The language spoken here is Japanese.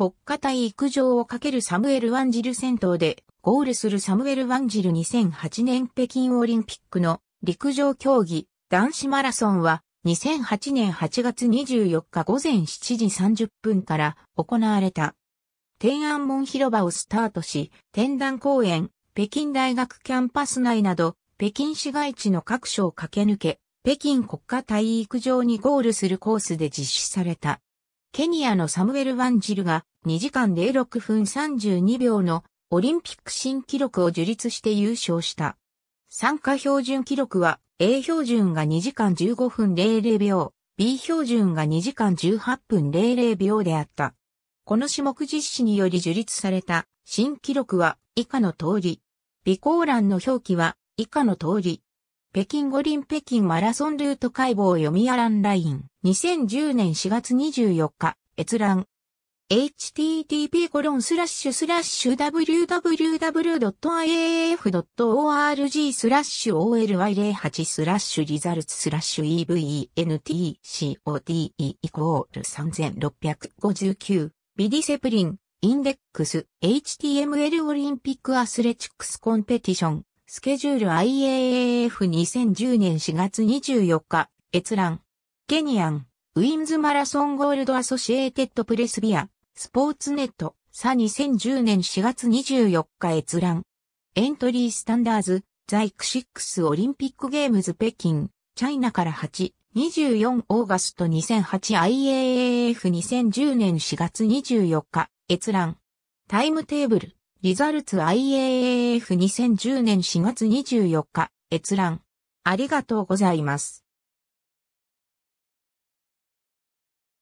国家体育場をかけるサムエル・ワンジル戦闘で、ゴールするサムエル・ワンジル2008年北京オリンピックの陸上競技男子マラソンは2008年8月24日午前7時30分から行われた。天安門広場をスタートし、天壇公園、北京大学キャンパス内など、北京市街地の各所を駆け抜け、北京国家体育場にゴールするコースで実施された。ケニアのサムエル・ワンジルが2時間06分32秒のオリンピック新記録を樹立して優勝した。参加標準記録は A 標準が2時間15分00秒、B 標準が2時間18分00秒であった。この種目実施により樹立された新記録は以下の通り。備考欄の表記は以下の通り。北京五輪北京マラソンルート解剖読みやらんライン。2010年4月24日、閲覧。http://www.iaaf.org oly08 r e s u l t s eventcode 3659ビディセプリンインデックス HTML オリンピックアスレチックスコンペティションスケジュール IAAF2010 年4月24日閲覧ケニアン、ウィンズマラソンゴールドアソシエーテッドプレスビア、スポーツネット、サ2010年4月24日閲覧。エントリースタンダーズ、ザイクシックスオリンピックゲームズ北京、チャイナから8、24オーガスト 2008IAAF2010 年4月24日、閲覧。タイムテーブル、リザルツ IAAF2010 年4月24日、閲覧。ありがとうございます。